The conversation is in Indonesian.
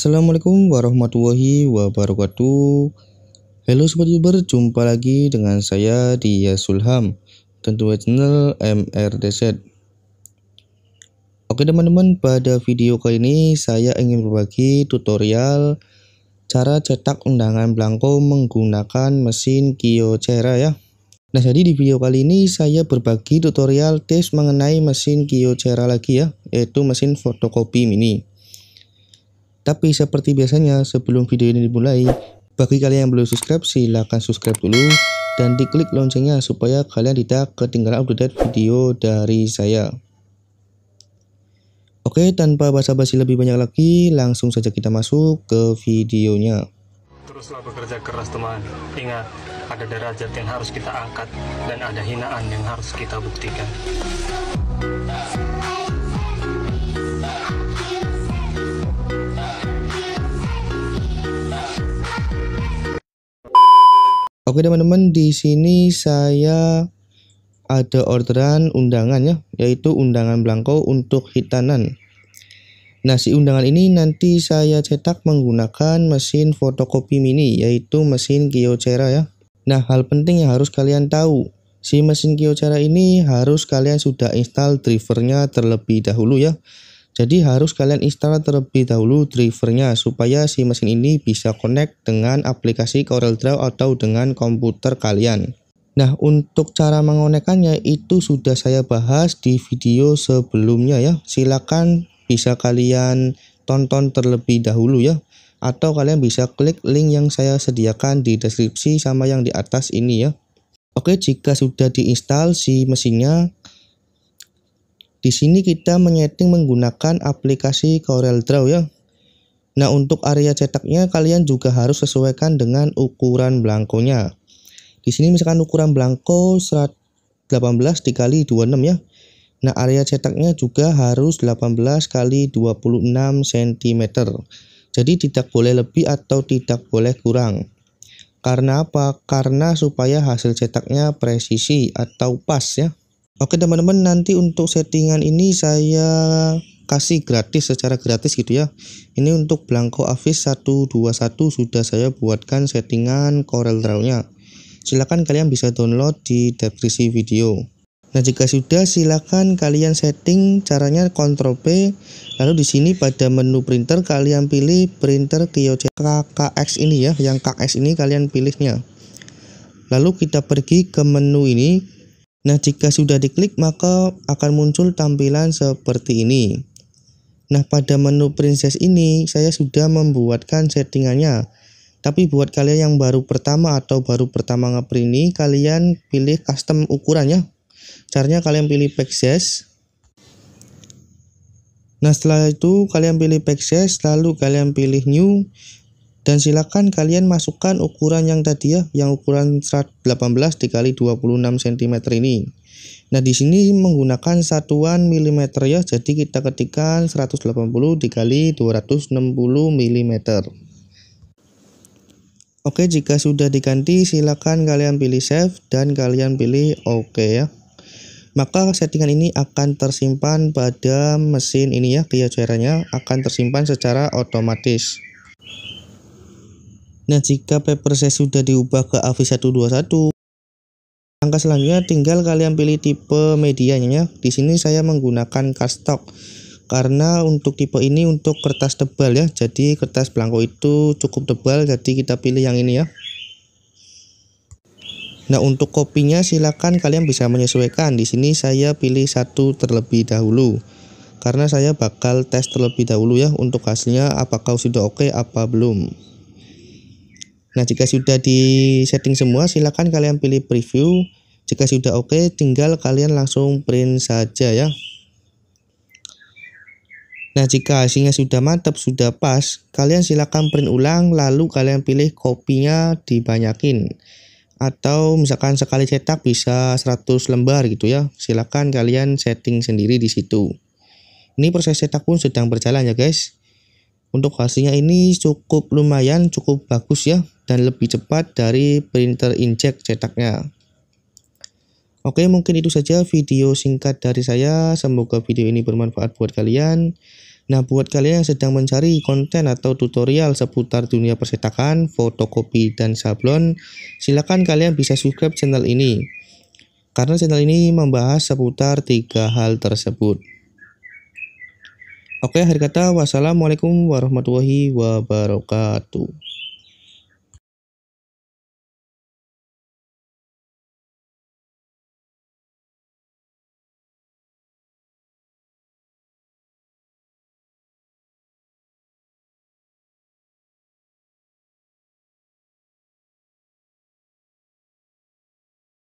Assalamualaikum warahmatullahi wabarakatuh. Halo sobat youtuber, jumpa lagi dengan saya di Yasulham, tentu channel MRDZ. Oke teman-teman, pada video kali ini saya ingin berbagi tutorial cara cetak undangan belangko menggunakan mesin Kyocera ya. Nah jadi di video kali ini saya berbagi tutorial tips mengenai mesin Kyocera lagi ya, yaitu mesin fotokopi mini. Tapi seperti biasanya, sebelum video ini dimulai, bagi kalian yang belum subscribe, silahkan subscribe dulu dan diklik loncengnya supaya kalian tidak ketinggalan update video dari saya. Oke, tanpa basa-basi lebih banyak lagi, langsung saja kita masuk ke videonya. Teruslah bekerja keras teman, ingat ada derajat yang harus kita angkat dan ada hinaan yang harus kita buktikan. Oke teman-teman, di sini saya ada orderan undangan ya, yaitu undangan belangko untuk hitanan. Nah, si undangan ini nanti saya cetak menggunakan mesin fotokopi mini, yaitu mesin Kyocera ya. Nah, hal penting yang harus kalian tahu, si mesin Kyocera ini harus kalian sudah install drivernya terlebih dahulu ya. Jadi harus kalian install terlebih dahulu drivernya supaya si mesin ini bisa connect dengan aplikasi CorelDRAW atau dengan komputer kalian. Nah, untuk cara mengonekannya itu sudah saya bahas di video sebelumnya ya. Silakan bisa kalian tonton terlebih dahulu ya. Atau kalian bisa klik link yang saya sediakan di deskripsi sama yang di atas ini ya. Oke, jika sudah diinstal si mesinnya, di sini kita menyeting menggunakan aplikasi Corel Draw ya. Nah, untuk area cetaknya kalian juga harus sesuaikan dengan ukuran belangkonya. Di sini misalkan ukuran belangko 18 dikali 26 ya. Nah, area cetaknya juga harus 18 kali 26 cm. Jadi tidak boleh lebih atau tidak boleh kurang. Karena apa? Karena supaya hasil cetaknya presisi atau pas ya. Oke teman-teman nanti untuk settingan ini saya kasih gratis secara gratis gitu ya ini untuk Blanco Avis 121 sudah saya buatkan settingan Corel Draw nya silahkan kalian bisa download di deskripsi video nah jika sudah silahkan kalian setting caranya Ctrl P lalu di sini pada menu printer kalian pilih printer Kyoce KKX ini ya yang KX ini kalian pilihnya lalu kita pergi ke menu ini Nah, jika sudah diklik maka akan muncul tampilan seperti ini. Nah, pada menu princess ini saya sudah membuatkan settingannya. Tapi buat kalian yang baru pertama atau baru pertama ngeprint ini, kalian pilih custom ukurannya. Caranya kalian pilih pack size. Nah, setelah itu kalian pilih pack size, lalu kalian pilih new dan silakan kalian masukkan ukuran yang tadi ya yang ukuran 18 dikali 26 cm ini nah di sini menggunakan satuan milimeter ya jadi kita ketikkan 180 dikali 260 mm Oke jika sudah diganti silakan kalian pilih save dan kalian pilih OK ya maka settingan ini akan tersimpan pada mesin ini ya keychairnya akan tersimpan secara otomatis Nah, jika paper size sudah diubah ke av 121, langkah selanjutnya tinggal kalian pilih tipe medianya. Ya. Di sini saya menggunakan cardstock karena untuk tipe ini untuk kertas tebal ya jadi kertas belangko itu cukup tebal jadi kita pilih yang ini ya nah untuk kopinya silakan kalian bisa menyesuaikan di sini saya pilih satu terlebih dahulu karena saya bakal tes terlebih dahulu ya untuk hasilnya apakah sudah oke apa belum Nah, jika sudah di setting semua, silakan kalian pilih preview. Jika sudah oke, okay, tinggal kalian langsung print saja ya. Nah, jika hasilnya sudah mantap, sudah pas, kalian silakan print ulang lalu kalian pilih kopinya dibanyakin. Atau misalkan sekali cetak bisa 100 lembar gitu ya. Silakan kalian setting sendiri di situ. Ini proses cetak pun sedang berjalan ya, guys. Untuk hasilnya ini cukup lumayan, cukup bagus ya dan lebih cepat dari printer inkjet cetaknya. Oke, mungkin itu saja video singkat dari saya. Semoga video ini bermanfaat buat kalian. Nah, buat kalian yang sedang mencari konten atau tutorial seputar dunia percetakan, fotokopi, dan sablon, silakan kalian bisa subscribe channel ini. Karena channel ini membahas seputar tiga hal tersebut. Oke, akhir kata, wassalamualaikum warahmatullahi wabarakatuh.